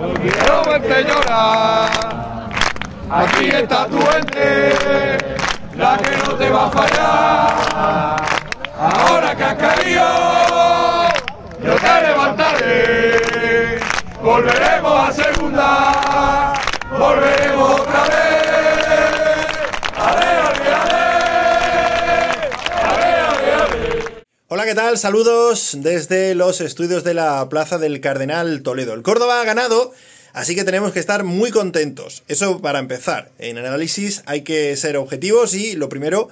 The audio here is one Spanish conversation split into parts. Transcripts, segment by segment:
No te llorar. Aquí está tu gente, la que no te va a fallar. Ahora que has caído, yo te levantaré. Volveremos a segunda. ¿qué tal? Saludos desde los estudios de la Plaza del Cardenal Toledo. El Córdoba ha ganado, así que tenemos que estar muy contentos. Eso para empezar. En análisis hay que ser objetivos y lo primero,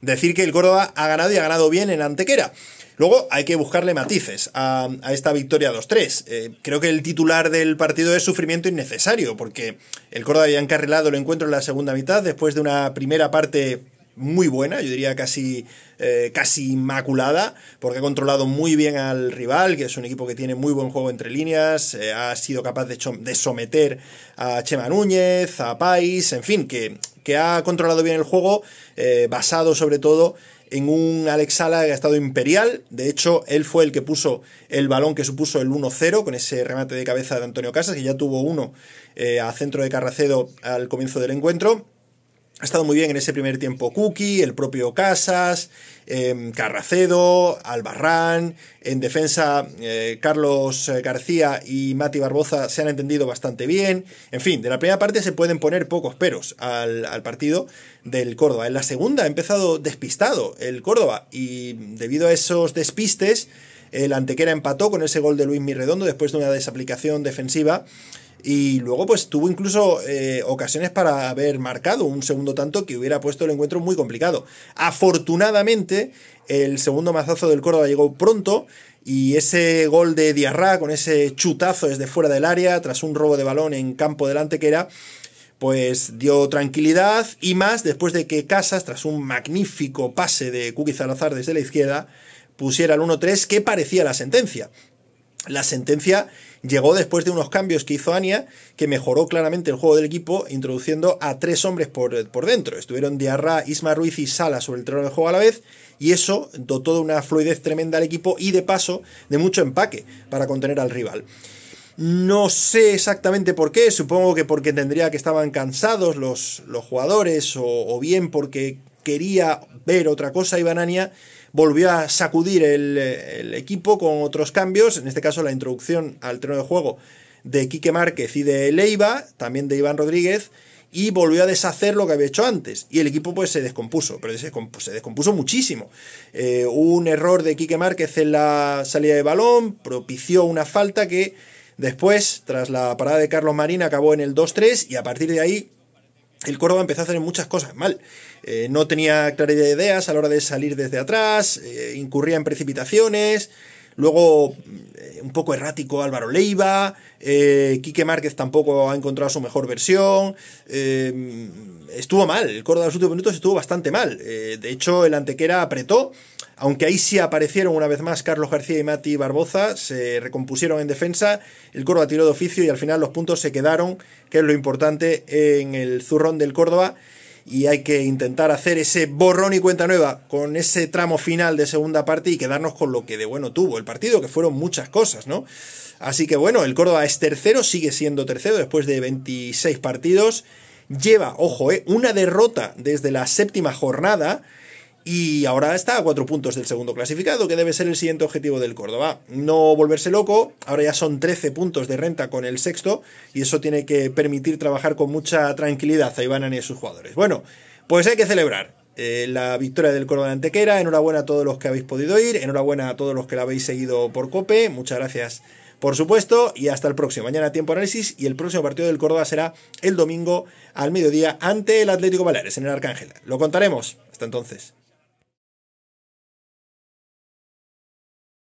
decir que el Córdoba ha ganado y ha ganado bien en Antequera. Luego hay que buscarle matices a, esta victoria 2-3. Eh, creo que el titular del partido es sufrimiento innecesario, porque el Córdoba había encarrilado el encuentro en la segunda mitad después de una primera parte muy buena, yo diría casi, eh, casi inmaculada, porque ha controlado muy bien al rival, que es un equipo que tiene muy buen juego entre líneas, eh, ha sido capaz de, de, someter a Chema Núñez, a Pais, en fin, que, que ha controlado bien el juego, eh, basado sobre todo en un Alex Sala que ha estado imperial. De hecho, él fue el que puso el balón que supuso el 1-0 con ese remate de cabeza de Antonio Casas, que ya tuvo uno a centro de Carracedo al comienzo del encuentro. Ha estado muy bien en ese primer tiempo Cookie, el propio Casas, em, Carracedo, Albarrán. En defensa, eh, Carlos eh, García y Mati Barboza se han entendido bastante bien. En fin, de la primera parte se pueden poner pocos peros al partido del Córdoba. En la segunda ha empezado despistado el Córdoba y debido a esos despistes, el Antequera empató con ese gol de Luis Mirredondo después de una desaplicación defensiva y luego, pues tuvo incluso eh, ocasiones para haber marcado un segundo tanto que hubiera puesto el encuentro muy complicado. Afortunadamente, el segundo mazazo del Córdoba llegó pronto. Y ese gol de Diarra con ese chutazo desde fuera del área, tras un robo de balón en campo delante que era, pues dio tranquilidad y más después de que Casas, tras un magnífico pase de Kuki Zalazar desde la izquierda, pusiera el 1-3 que parecía la sentencia. La sentencia llegó después de unos cambios que hizo Ania, que mejoró claramente el juego del equipo, introduciendo a tres hombres por, dentro. Estuvieron Diarra, Isma Ruiz y Sala sobre el terreno de juego a la vez, y eso dotó de una fluidez tremenda al equipo y, de paso, de mucho empaque para contener al rival. No sé exactamente por qué, supongo que porque tendría que estaban cansados los, los jugadores, o, bien porque quería ver otra cosa Ania volvió a sacudir el, equipo con otros cambios, en este caso la introducción al terreno de juego de Quique Márquez y de Leiva, también de Iván Rodríguez, y volvió a deshacer lo que había hecho antes. Y el equipo pues se descompuso, pero se descompuso, muchísimo. Eh, un error de Quique Márquez en la salida de balón propició una falta que después, tras la parada de Carlos Marín, acabó en el 2-3 y a partir de ahí el Córdoba empezó a hacer muchas cosas mal. Eh, no tenía claridad de ideas a la hora de salir desde atrás, eh, incurría en precipitaciones. Luego, eh, un poco errático Álvaro Leiva, Quique Márquez tampoco ha encontrado su mejor versión. estuvo mal, el Córdoba en los últimos minutos estuvo bastante mal. de hecho, el Antequera apretó, aunque ahí sí aparecieron una vez más Carlos García y Mati Barboza, se recompusieron en defensa, el Córdoba tiró de oficio y al final los puntos se quedaron, que es lo importante en el zurrón del Córdoba. Y hay que intentar hacer ese borrón y cuenta nueva con ese tramo final de segunda parte y quedarnos con lo que de bueno tuvo el partido, que fueron muchas cosas, ¿no? Así que bueno, el Córdoba es tercero, sigue siendo tercero después de 26 partidos. Lleva, ojo, eh, una derrota desde la séptima jornada y ahora está a cuatro puntos del segundo clasificado, que debe ser el siguiente objetivo del Córdoba. No volverse loco, ahora ya son 13 puntos de renta con el sexto, y eso tiene que permitir trabajar con mucha tranquilidad a Iván y a sus jugadores. Bueno, pues hay que celebrar. Eh, la victoria del Córdoba de Antequera, enhorabuena a todos los que habéis podido ir, enhorabuena a todos los que la habéis seguido por Cope, muchas gracias por supuesto, y hasta el próximo. Mañana tiempo análisis y el próximo partido del Córdoba será el domingo al mediodía ante el Atlético Baleares en el Arcángel. Lo contaremos. Hasta entonces.